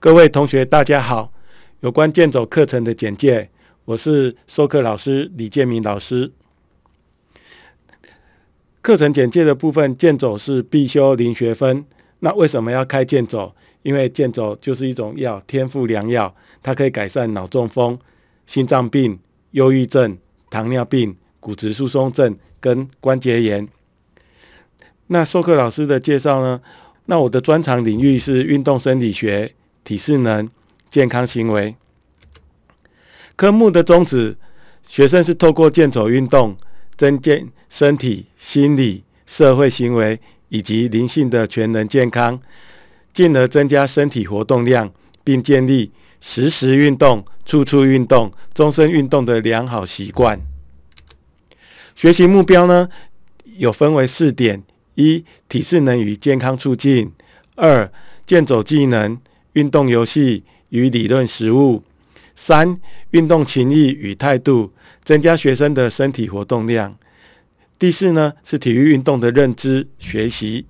各位同学，大家好。有关健走课程的简介，我是授课老师李建明老师。课程简介的部分，健走是必修零学分。那为什么要开健走？因为健走就是一种药，天赋良药，它可以改善脑中风、心脏病、忧郁症、糖尿病、骨质疏松症跟关节炎。那授课老师的介绍呢？那我的专长领域是运动生理学。体适能健康行为科目的宗旨，学生是透过健走运动，增健身体、心理、社会行为以及灵性的全能健康，进而增加身体活动量，并建立时时运动、处处运动、终身运动的良好习惯。学习目标呢，有分为四点：一体适能与健康促进；二健走技能。运动游戏与理论实务，三运动情意与态度，增加学生的身体活动量。第四呢是体育运动的认知学习，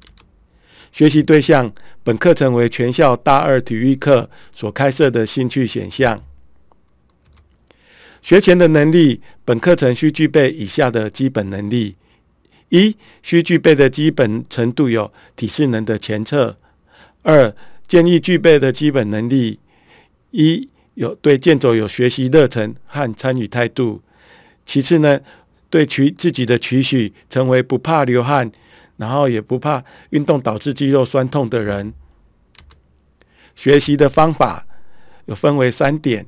学习对象本课程为全校大二体育课所开设的兴趣选项。学前的能力，本课程需具备以下的基本能力：一需具备的基本程度有体适能的前测，二。建议具备的基本能力：一有对健走有学习热忱和参与态度；其次呢，对取自己的取许，成为不怕流汗，然后也不怕运动导致肌肉酸痛的人。学习的方法有分为三点：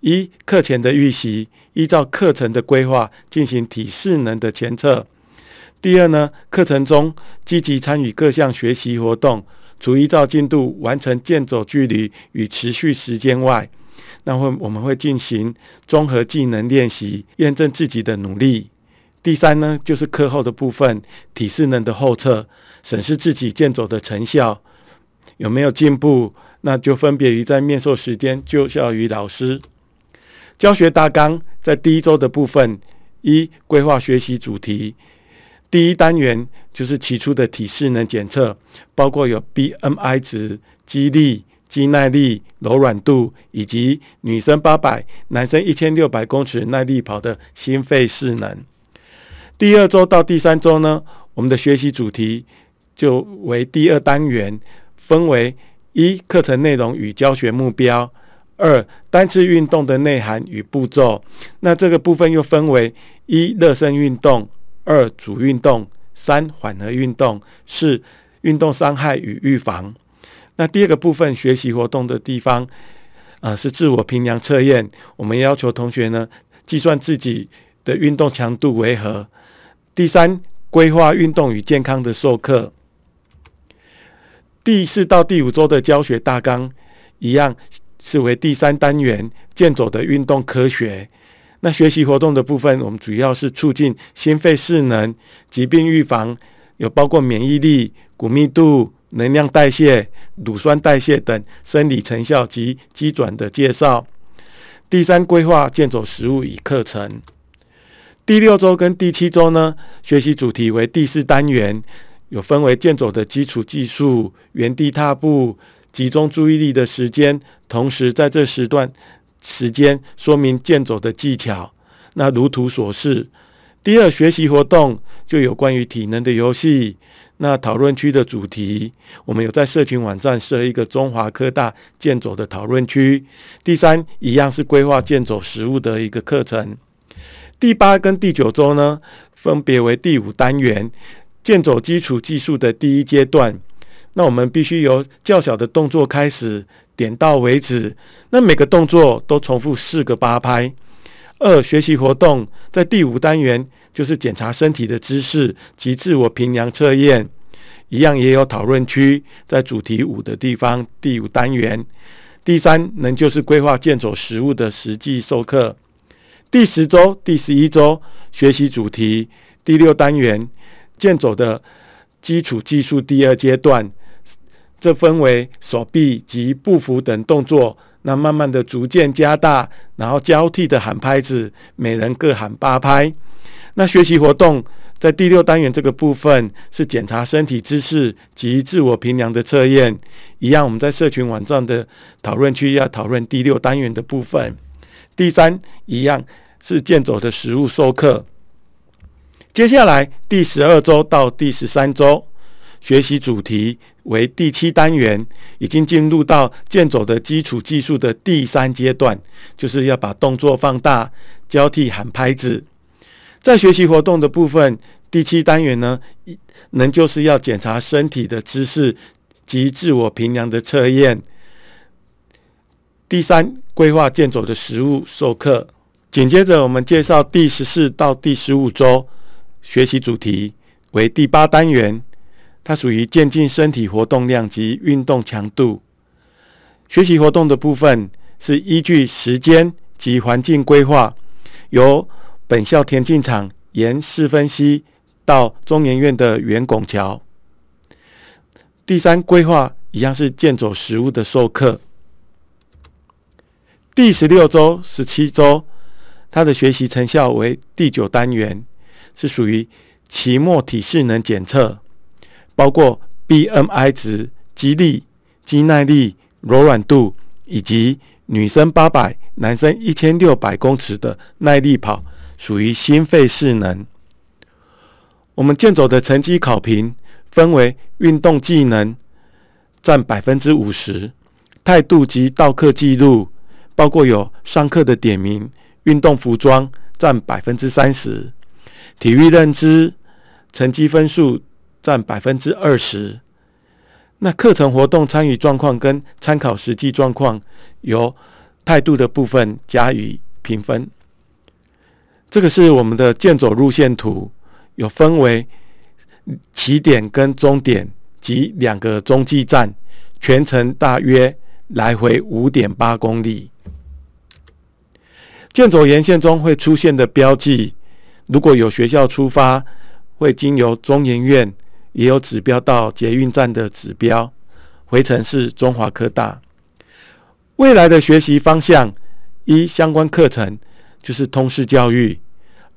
一课前的预习，依照课程的规划进行体适能的前测；第二呢，课程中积极参与各项学习活动。除依照进度完成健走距离与持续时间外，那会我们会进行综合技能练习，验证自己的努力。第三呢，就是课后的部分，体适能的后测，审视自己健走的成效有没有进步。那就分别于在面授时间就校于老师。教学大纲在第一周的部分一规划学习主题。第一单元就是提出的体适能检测，包括有 BMI 值、肌力、肌耐力、柔软度，以及女生八百、男生一千六百公尺耐力跑的心肺适能。第二周到第三周呢，我们的学习主题就为第二单元，分为一课程内容与教学目标，二单次运动的内涵与步骤。那这个部分又分为一热身运动。二、主运动；三、缓和运动；四、运动伤害与预防。那第二个部分学习活动的地方，呃，是自我评量测验。我们要求同学呢，计算自己的运动强度为何。第三，规划运动与健康的授课。第四到第五周的教学大纲一样，是为第三单元健走的运动科学。那学习活动的部分，我们主要是促进心肺适能、疾病预防，有包括免疫力、骨密度、能量代谢、乳酸代谢等生理成效及机转的介绍。第三规划健走食物与课程。第六周跟第七周呢，学习主题为第四单元，有分为健走的基础技术、原地踏步、集中注意力的时间，同时在这时段。时间说明健走的技巧。那如图所示。第二学习活动就有关于体能的游戏。那讨论区的主题，我们有在社群网站设一个中华科大健走的讨论区。第三一样是规划健走实物的一个课程。第八跟第九周呢，分别为第五单元健走基础技术的第一阶段。那我们必须由较小的动作开始。点到为止。那每个动作都重复四个八拍。二、学习活动在第五单元就是检查身体的姿势及自我评量测验，一样也有讨论区在主题五的地方。第五单元第三，能就是规划健走食物的实际授课。第十周、第十一周学习主题第六单元健走的基础技术第二阶段。这分为手臂及步幅等动作，那慢慢的逐渐加大，然后交替的喊拍子，每人各喊八拍。那学习活动在第六单元这个部分是检查身体姿势及自我评量的测验，一样我们在社群网站的讨论区要讨论第六单元的部分。第三一样是健走的实物授课。接下来第十二周到第十三周。学习主题为第七单元，已经进入到健走的基础技术的第三阶段，就是要把动作放大，交替喊拍子。在学习活动的部分，第七单元呢，能就是要检查身体的姿势及自我评量的测验。第三，规划健走的实物授课。紧接着，我们介绍第十四到第十五周，学习主题为第八单元。它属于渐进身体活动量及运动强度。学习活动的部分是依据时间及环境规划，由本校田径场沿四分溪到中研院的圆拱桥。第三规划一样是健走食物的授课。第十六周、十七周，他的学习成效为第九单元，是属于期末体适能检测。包括 BMI 值、肌力、肌耐力、柔软度，以及女生八百、男生一千六百公尺的耐力跑，属于心肺势能。我们健走的成绩考评分为运动技能占百分之五十，态度及到课记录，包括有上课的点名、运动服装占百分之三十，体育认知成绩分数。占百分之二十。那课程活动参与状况跟参考实际状况，由态度的部分加以评分。这个是我们的健走路线图，有分为起点跟终点及两个中继站，全程大约来回五点八公里。健走沿线中会出现的标记，如果有学校出发，会经由中研院。也有指标到捷运站的指标，回程是中华科大。未来的学习方向一相关课程就是通识教育；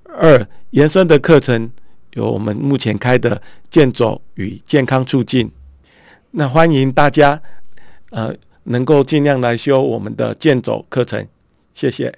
二延伸的课程有我们目前开的健走与健康促进。那欢迎大家，呃，能够尽量来修我们的健走课程，谢谢。